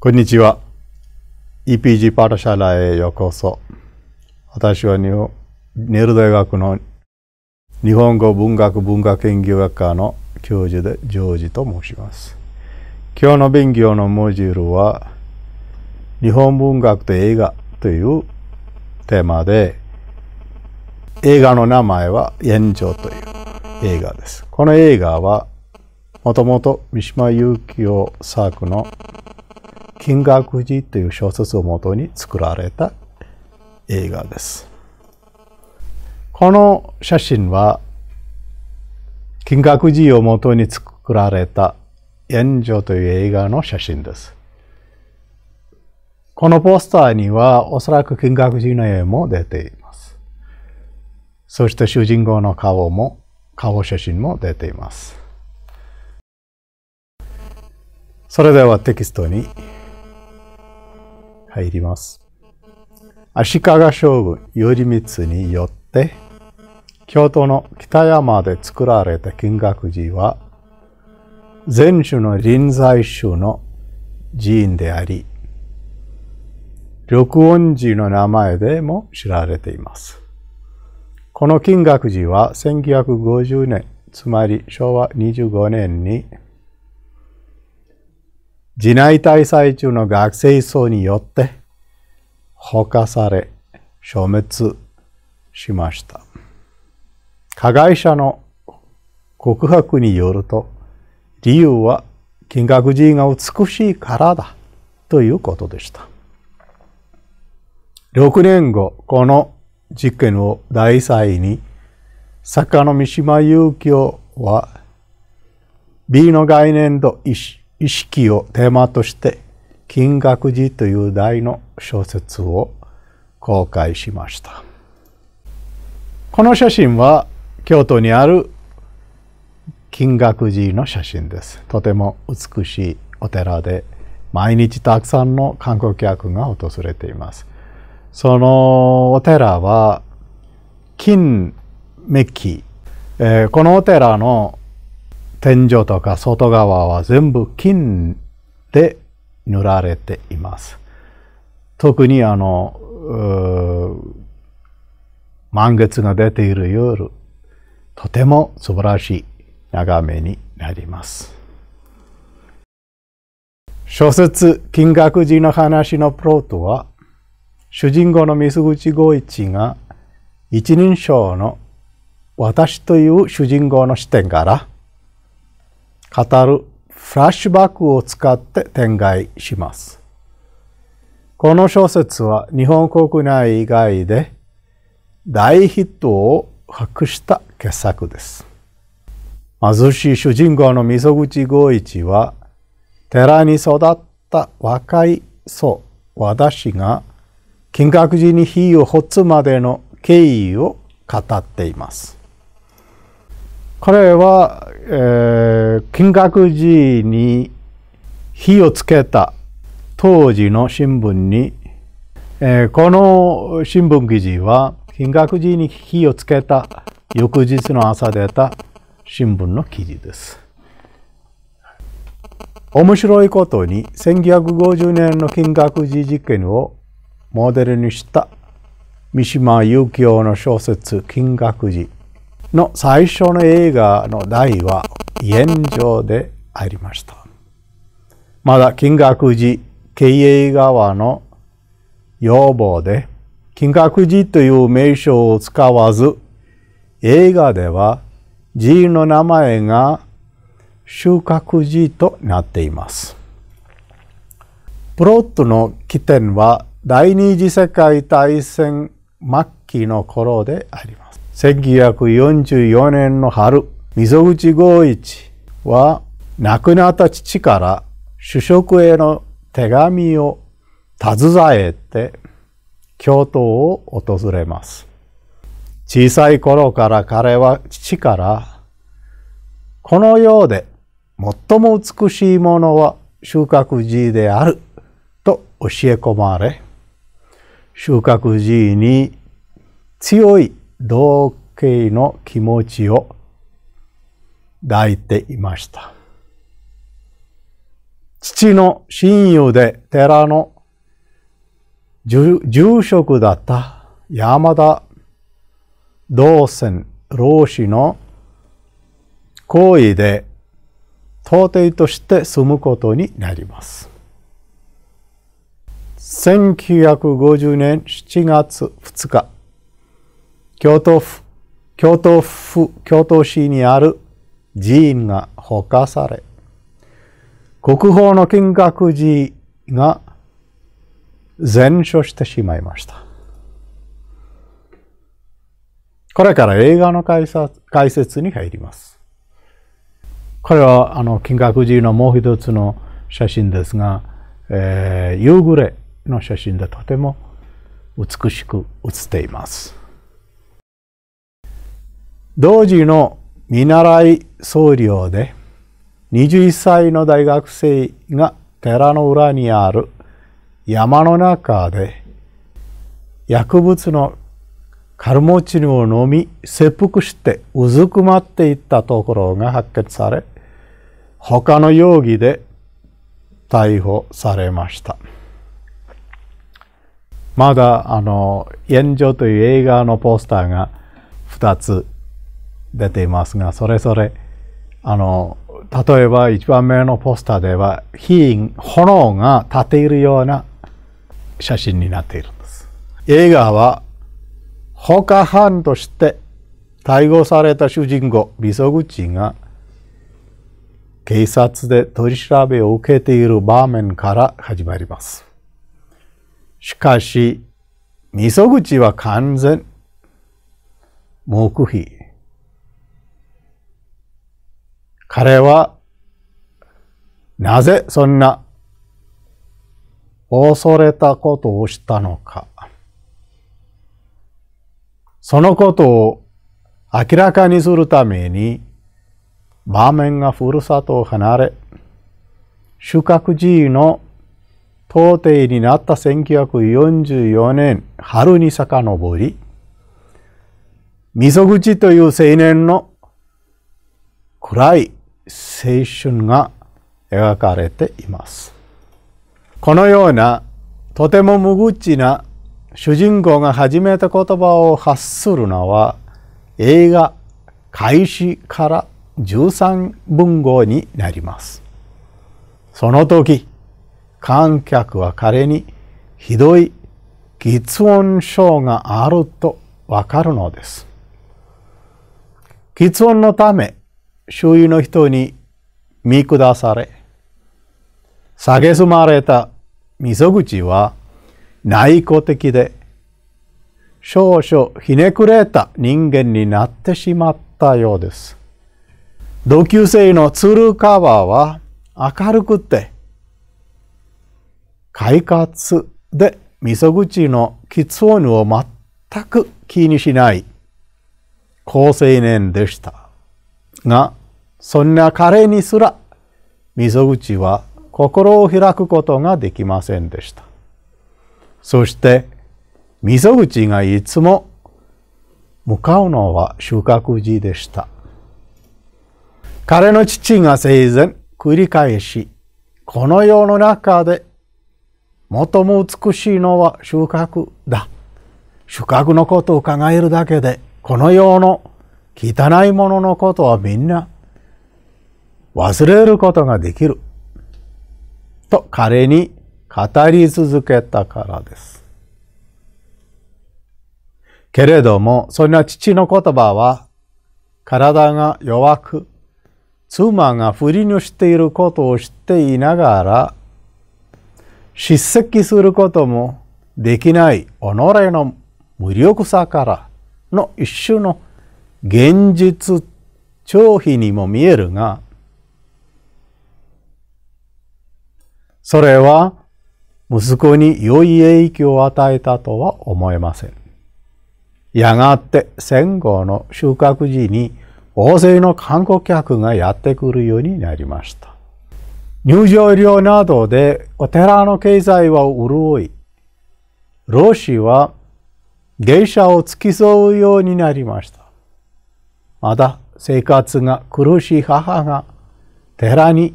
こんにちは。EPG パルシャラへようこそ。私はニュール大学の日本語文学文化研究学科の教授でジョージと申します。今日の勉強のモジュールは日本文学と映画というテーマで映画の名前は炎上という映画です。この映画はもともと三島由紀夫作の金閣寺という小説をもとに作られた映画です。この写真は金閣寺をもとに作られた炎上という映画の写真です。このポスターにはおそらく金閣寺の絵も出ています。そして主人公の顔も、顔写真も出ています。それではテキストに入ります。足利将軍頼光によって京都の北山で作られた金閣寺は前種の臨済宗の寺院であり緑音寺の名前でも知られています。この金閣寺は1950年つまり昭和25年に地内大祭中の学生層によって放火され消滅しました。加害者の告白によると理由は金閣寺が美しいからだということでした。6年後、この事件を題材に坂の三島由紀夫は B の概念度医師意識をテーマとして金額寺という題の小説を公開しましたこの写真は京都にある金額寺の写真ですとても美しいお寺で毎日たくさんの観光客が訪れていますそのお寺は金メッキ、えー、このお寺の天井とか外側は全部金で塗られています。特にあの、満月が出ている夜、とても素晴らしい眺めになります。小説「金閣寺の話」のプロとトは主人公の水口剛一が一人称の「私」という主人公の視点から「語るフラッシュバックを使って展開します。この小説は日本国内以外で大ヒットを博した傑作です。貧しい主人公の溝口剛一は寺に育った若い祖私が金閣寺に火を掘つまでの経緯を語っています。彼は、えー、金閣寺に火をつけた当時の新聞に、えー、この新聞記事は金閣寺に火をつけた翌日の朝出た新聞の記事です。面白いことに1950年の金閣寺事件をモデルにした三島由紀夫の小説「金閣寺」の最初の映画の題は炎上でありました。まだ金額寺経営側の要望で、金額寺という名称を使わず、映画では寺の名前が収穫寺となっています。プロットの起点は第二次世界大戦末期の頃であります。1944年の春、溝口剛一は亡くなった父から主食への手紙を携えて京都を訪れます。小さい頃から彼は父からこの世で最も美しいものは収穫寺であると教え込まれ収穫寺に強い同敬の気持ちを抱いていました。父の親友で寺の住職だった山田道仙老師の行為で到底として住むことになります。1950年7月2日京都府、京都府、京都市にある寺院が放火され、国宝の金閣寺が全焼してしまいました。これから映画の解説に入ります。これはあの金閣寺のもう一つの写真ですが、えー、夕暮れの写真でとても美しく写っています。同時の見習い僧侶で21歳の大学生が寺の裏にある山の中で薬物のカルモチヌを飲み切腹してうずくまっていったところが発見され他の容疑で逮捕されましたまだあの「炎上」という映画のポスターが2つ出ていますが、それぞれ、あの、例えば一番目のポスターでは火、炎が立っているような写真になっているんです。映画は、放火犯として逮捕された主人公、溝口が警察で取り調べを受けている場面から始まります。しかし、溝口は完全黙秘彼は、なぜそんな恐れたことをしたのか。そのことを明らかにするために、場面がふるさとを離れ、主格寺の到底になった1944年春に遡り、溝口という青年の暗い青春が描かれています。このようなとても無口な主人公が始めた言葉を発するのは映画開始から13分後になります。その時、観客は彼にひどい喫音症があるとわかるのです。喫音のため周囲の人に見下され、蔑まれた溝口は内向的で、少々ひねくれた人間になってしまったようです。同級生の鶴川は明るくて、快活で溝口のつ音を全く気にしない好青年でした。がそんな彼にすら溝口は心を開くことができませんでした。そして溝口がいつも向かうのは収穫時でした。彼の父が生前繰り返し、この世の中で最も美しいのは収穫だ。収穫のことを考えるだけで、この世の汚いもののことはみんな忘れることができる。と彼に語り続けたからです。けれども、そんな父の言葉は、体が弱く、妻が不倫をしていることを知っていながら、叱責することもできない己の無力さからの一種の現実消費にも見えるが、それは息子に良い影響を与えたとは思えません。やがて戦後の収穫時に大勢の観光客がやってくるようになりました。入場料などでお寺の経済は潤い、老子は芸者を付き添うようになりました。まだ生活が苦しい母が寺に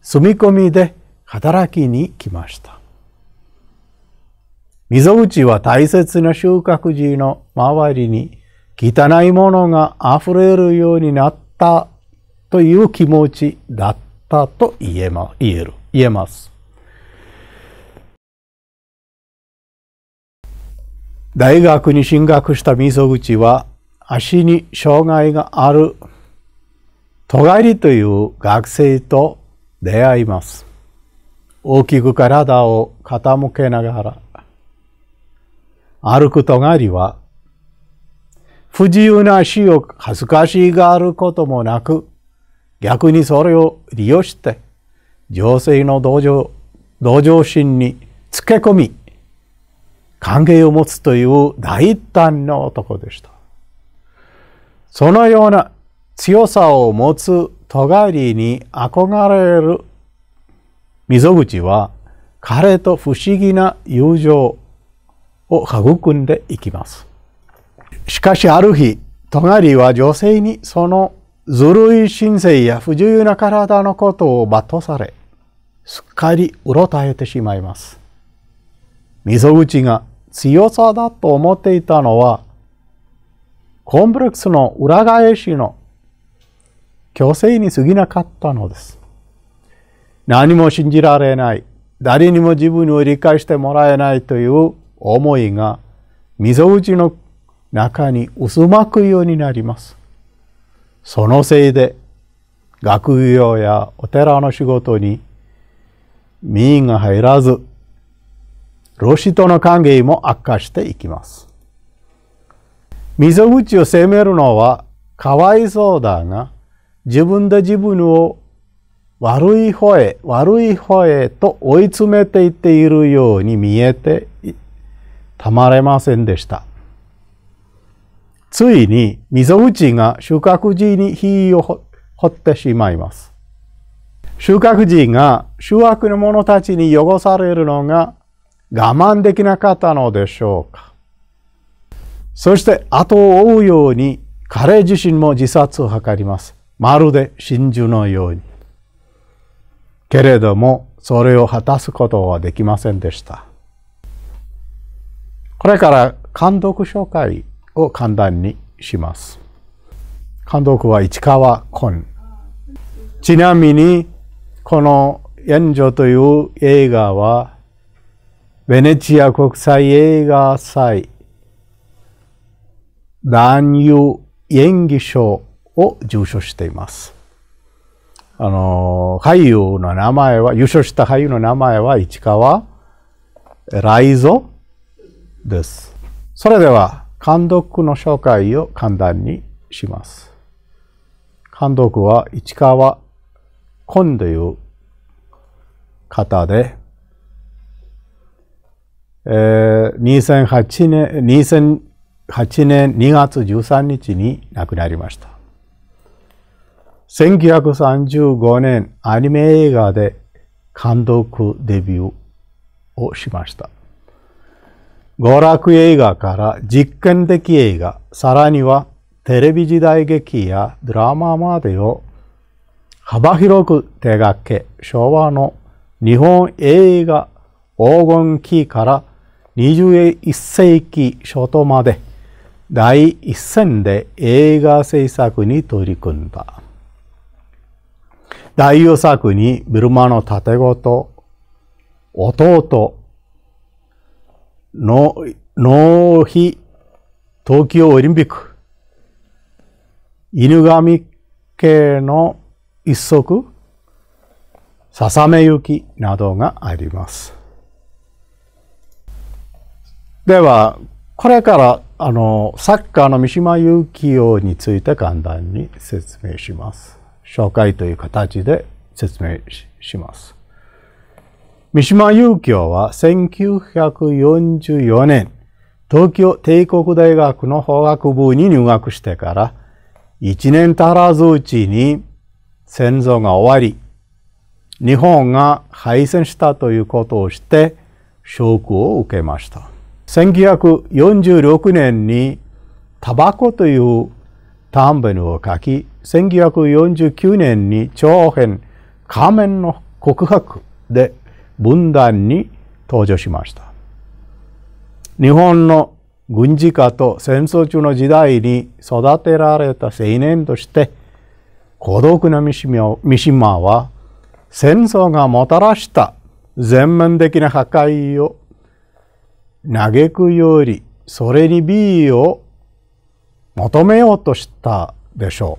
住み込みで働きに来ました。溝口は大切な収穫時の周りに汚いものがあふれるようになったという気持ちだったと言え,、ま、言える言えます。大学に進学した溝口は足に障害がある戸帰りという学生と出会います。大きく体を傾けながら歩く戸帰りは不自由な足を恥ずかしがることもなく逆にそれを利用して情勢の同情同情心につけ込み関係を持つという大胆な男でした。そのような強さを持つ尖ガに憧れる溝口は彼と不思議な友情を育んでいきます。しかしある日、尖りは女性にそのずるい神聖や不自由な体のことを罵倒され、すっかりうろたえてしまいます。溝口が強さだと思っていたのは、コンプレックスの裏返しの強制に過ぎなかったのです。何も信じられない、誰にも自分を理解してもらえないという思いが、溝打ちの中に薄まくようになります。そのせいで、学業やお寺の仕事に民意が入らず、老子との関係も悪化していきます。溝口を責めるのはかわいそうだが、自分で自分を悪い方へ、悪い方へと追い詰めていっているように見えてたまれませんでした。ついに溝口が収穫時に火を掘ってしまいます。収穫時が主悪の者たちに汚されるのが我慢できなかったのでしょうか。そして後を追うように彼自身も自殺を図ります。まるで真珠のように。けれどもそれを果たすことはできませんでした。これから監督紹介を簡単にします。監督は市川昆。ちなみにこの「援助」という映画はベネチア国際映画祭男優演技賞を受賞しています。あの、俳優の名前は、優勝した俳優の名前は市川雷蔵です。それでは、監督の紹介を簡単にします。監督は市川昆という方で、えー、2008年、8年2月13日に亡くなりました。1935年アニメ映画で監督デビューをしました。娯楽映画から実験的映画、さらにはテレビ時代劇やドラマまでを幅広く手掛け、昭和の日本映画黄金期から21世紀初頭まで第一線で映画制作に取り組んだ。第四作にブルマの盾ごと、弟、の、納費、東京オリンピック、犬神系の一足、ささめゆきなどがあります。では、これからあのサッカーの三島由紀夫について簡単に説明します。紹介という形で説明します。三島由紀夫は1944年、東京帝国大学の法学部に入学してから1年足らずうちに戦争が終わり、日本が敗戦したということをして、証拠を受けました。1946年にタバコという短文を書き、1949年に長編仮面の告白で文壇に登場しました。日本の軍事家と戦争中の時代に育てられた青年として、孤独な三島は戦争がもたらした全面的な破壊を嘆くよりそれに美意を求めようとしたでしょ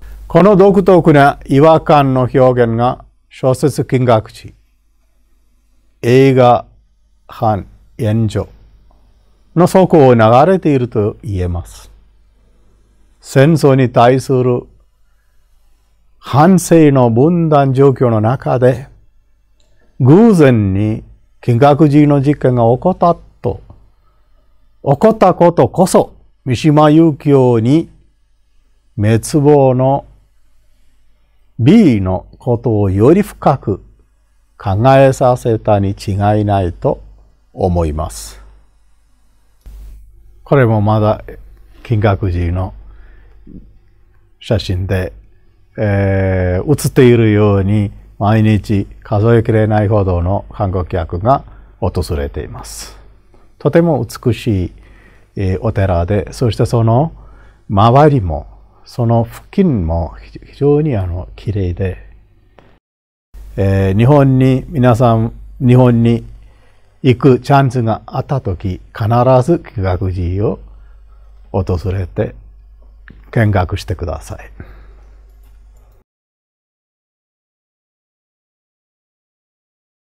う。この独特な違和感の表現が小説金額値、映画版援助の底を流れていると言えます。戦争に対する反省の分断状況の中で偶然に金閣寺の事件が起こったと、起こったことこそ、三島由紀夫に滅亡の B のことをより深く考えさせたに違いないと思います。これもまだ金閣寺の写真で、えー、写っているように毎日数えきれないほどの観光客が訪れています。とても美しいお寺で、そしてその周りも、その付近も非常にあの綺麗で、えー、日本に皆さん、日本に行くチャンスがあった時、必ず企画寺を訪れて見学してください。